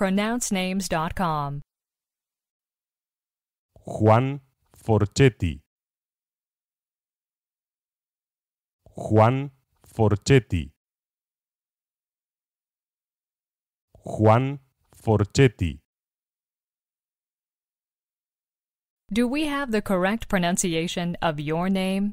pronouncenames.com. Juan Forchetti. Juan Forchetti. Juan Forchetti. Do we have the correct pronunciation of your name?